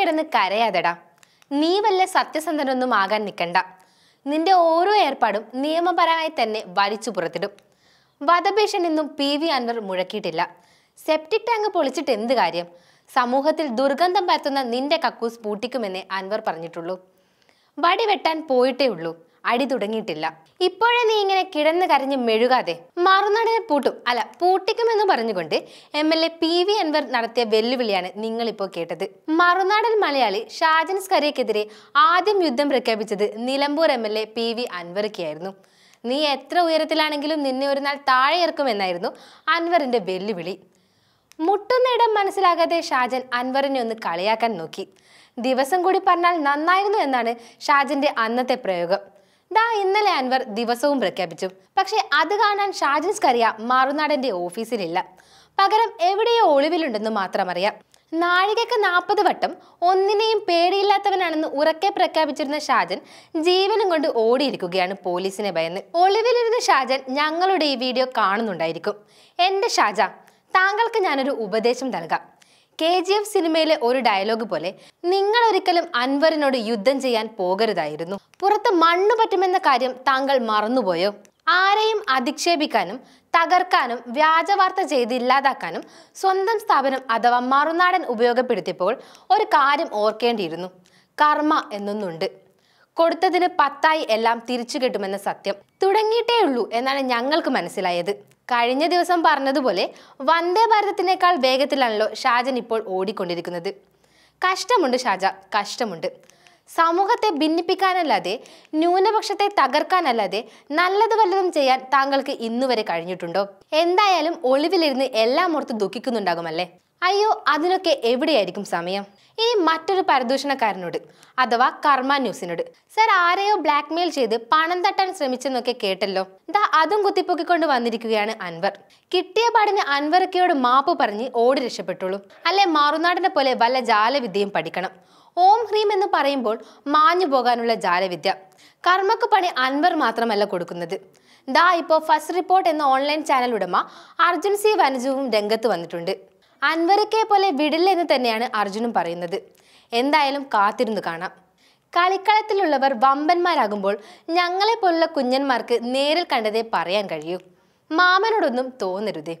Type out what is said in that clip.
കിടന്ന് കരയാതെടാ നീ വല്ല സത്യസന്ധനൊന്നും ആകാൻ നിൽക്കണ്ട നിന്റെ ഓരോ ഏർപ്പാടും നിയമപരമായി തന്നെ വലിച്ചു പുറത്തിടും വധഭീഷൺ എന്നും പി വി അൻവർ മുഴക്കിയിട്ടില്ല സെപ്റ്റിക് ടാങ്ക് പൊളിച്ചിട്ട് എന്ത് കാര്യം സമൂഹത്തിൽ ദുർഗന്ധം പരത്തുന്ന നിന്റെ കക്കൂസ് പൂട്ടിക്കുമെന്നേ അൻവർ പറഞ്ഞിട്ടുള്ളൂ വടിവെട്ടാൻ പോയിട്ടേ ഉള്ളൂ അടി തുടങ്ങിയിട്ടില്ല ഇപ്പോഴേ നീ ഇങ്ങനെ കിടന്ന് കരഞ്ഞ് മെഴുകാതെ മറുനടനെ പൂട്ടും അല്ല പൂട്ടിക്കുമെന്ന് പറഞ്ഞുകൊണ്ട് M L A P V Anwar നടത്തിയ വെല്ലുവിളിയാണ് നിങ്ങളിപ്പോൾ കേട്ടത് മറുനാടൻ മലയാളി ഷാജൻ സ്കരയ്ക്കെതിരെ ആദ്യം യുദ്ധം പ്രഖ്യാപിച്ചത് Nilambur M L A P V അൻവർക്കായിരുന്നു നീ എത്ര ഉയരത്തിലാണെങ്കിലും നിന്നെ ഒരു നാൾ താഴെ ഇറക്കുമെന്നായിരുന്നു അൻവറിന്റെ വെല്ലുവിളി മുട്ടുന്ന ഇടം മനസ്സിലാകാതെ ഷാജൻ അൻവറിനെ ഒന്ന് കളിയാക്കാൻ നോക്കി ദിവസം കൂടി പറഞ്ഞാൽ നന്നായിരുന്നു എന്നാണ് ഷാജന്റെ അന്നത്തെ പ്രയോഗം ദാ ഇന്നലെ അൻവർ ദിവസവും പ്രഖ്യാപിച്ചു പക്ഷേ അത് കാണാൻ ഷാജിൻസ് കറിയ മറുനാടൻ്റെ ഓഫീസിലില്ല പകരം എവിടെയോ ഒളിവിലുണ്ടെന്ന് മാത്രം അറിയാം നാഴികക്ക് നാൽപ്പത് വട്ടം ഒന്നിനെയും പേടിയില്ലാത്തവനാണെന്ന് ഉറക്കെ പ്രഖ്യാപിച്ചിരുന്ന ഷാജൻ ജീവനും കൊണ്ട് ഓടിയിരിക്കുകയാണ് പോലീസിനെ ഭയന്ന് ഒളിവിലിരുന്ന ഷാജൻ ഞങ്ങളുടെ ഈ വീഡിയോ കാണുന്നുണ്ടായിരിക്കും എൻ്റെ ഷാജ താങ്കൾക്ക് ഞാനൊരു ഉപദേശം നൽകാം കെ ജി എഫ് സിനിമയിലെ ഒരു ഡയലോഗ് പോലെ നിങ്ങൾ ഒരിക്കലും അൻവറിനോട് യുദ്ധം ചെയ്യാൻ പോകരുതായിരുന്നു പുറത്ത് മണ്ണ് പറ്റുമെന്ന കാര്യം താങ്കൾ മറന്നുപോയോ ആരെയും അധിക്ഷേപിക്കാനും തകർക്കാനും വ്യാജവാർത്ത ചെയ്ത് ഇല്ലാതാക്കാനും സ്വന്തം സ്ഥാപനം അഥവാ മറുനാടൻ ഉപയോഗപ്പെടുത്തിയപ്പോൾ ഒരു കാര്യം ഓർക്കേണ്ടിയിരുന്നു കർമ്മ എന്നൊന്നുണ്ട് കൊടുത്തതിന് പത്തായി എല്ലാം തിരിച്ചു കിട്ടുമെന്ന സത്യം തുടങ്ങിയിട്ടേ ഉള്ളൂ എന്നാണ് ഞങ്ങൾക്ക് മനസ്സിലായത് കഴിഞ്ഞ ദിവസം പറഞ്ഞതുപോലെ വന്ദേ ഭാരതത്തിനേക്കാൾ വേഗത്തിലാണല്ലോ ഷാജൻ ഇപ്പോൾ ഓടിക്കൊണ്ടിരിക്കുന്നത് കഷ്ടമുണ്ട് ഷാജ കഷ്ടമുണ്ട് സമൂഹത്തെ ഭിന്നിപ്പിക്കാനല്ലാതെ ന്യൂനപക്ഷത്തെ തകർക്കാനല്ലാതെ നല്ലത് വല്ലതും ചെയ്യാൻ താങ്കൾക്ക് ഇന്നുവരെ കഴിഞ്ഞിട്ടുണ്ടോ എന്തായാലും ഒളിവിലിരുന്ന് എല്ലാം ഓർത്ത് ദുഃഖിക്കുന്നുണ്ടാകുമല്ലേ അയ്യോ അതിനൊക്കെ എവിടെയായിരിക്കും സമയം ഇനി മറ്റൊരു പരദൂഷണക്കാരനോട് അഥവാ കർമ്മ ന്യൂസിനോട് സർ ആരെയോ ബ്ലാക്ക്മെയിൽ ചെയ്ത് പണം തട്ടാൻ ശ്രമിച്ചെന്നൊക്കെ കേട്ടല്ലോ ദാ അതും കുത്തിപ്പൊക്കിക്കൊണ്ട് വന്നിരിക്കുകയാണ് അൻവർ കിട്ടിയ പാടിന് അൻവർക്കയോട് മാപ്പ് പറഞ്ഞ് ഓടി രക്ഷപ്പെട്ടുള്ളൂ അല്ലെ മാറുനാടിനെ പോലെ വല്ല ജാലവിദ്യയും പഠിക്കണം ഓം ഹ്രീം എന്ന് പറയുമ്പോൾ മാഞ്ഞു പോകാനുള്ള ജാലവിദ്യ കർമ്മക്ക് പണി അൻവർ മാത്രമല്ല കൊടുക്കുന്നത് ദാ ഇപ്പോൾ ഫസ്റ്റ് റിപ്പോർട്ട് എന്ന ഓൺലൈൻ ചാനൽ ഉടമ അർജുൻ സി വനജുവും രംഗത്ത് വന്നിട്ടുണ്ട് അൻവറിക്കെ പോലെ വിടില്ലെന്ന് തന്നെയാണ് അർജുനും പറയുന്നത് എന്തായാലും കാത്തിരുന്നു കാണാം കളിക്കളത്തിലുള്ളവർ വമ്പന്മാരാകുമ്പോൾ ഞങ്ങളെ പോലുള്ള കുഞ്ഞന്മാർക്ക് നേരിൽ കണ്ടതേ പറയാൻ കഴിയൂ മാമനോടൊന്നും തോന്നരുതേ